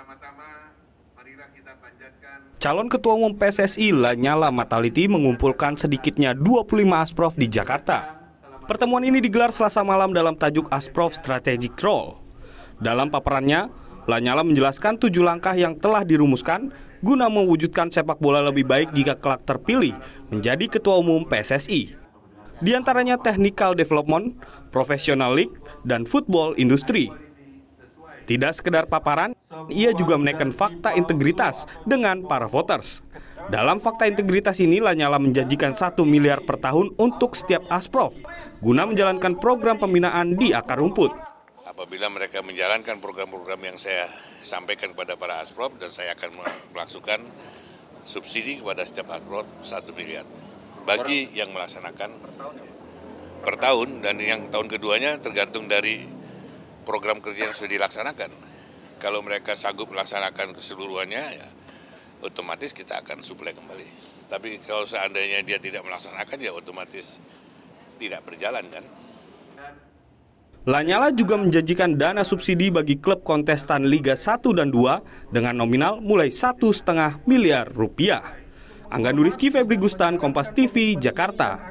Pertama-tama Calon Ketua Umum PSSI Lanyala Mataliti mengumpulkan sedikitnya 25 asprof di Jakarta. Pertemuan ini digelar Selasa malam dalam tajuk Asprof Strategic Role. Dalam paparannya, Lanyala menjelaskan tujuh langkah yang telah dirumuskan guna mewujudkan sepak bola lebih baik jika kelak terpilih menjadi Ketua Umum PSSI. Di antaranya technical development, professional league, dan football industry. Tidak sekedar paparan, ia juga menaikkan fakta integritas dengan para voters. Dalam fakta integritas ini, Lanyala menjanjikan 1 miliar per tahun untuk setiap asprof, guna menjalankan program pembinaan di akar rumput. Apabila mereka menjalankan program-program yang saya sampaikan kepada para asprof, dan saya akan melaksukan subsidi kepada setiap asprof 1 miliar. Bagi yang melaksanakan per tahun, dan yang tahun keduanya tergantung dari program kerja yang sudah dilaksanakan. Kalau mereka sanggup melaksanakan keseluruhannya, ya, otomatis kita akan suplai kembali. Tapi kalau seandainya dia tidak melaksanakan, ya otomatis tidak berjalan kan. Lanyala juga menjanjikan dana subsidi bagi klub kontestan Liga 1 dan 2 dengan nominal mulai satu setengah miliar rupiah. Angga Nuriski Febri Gustan, Kompas TV, Jakarta.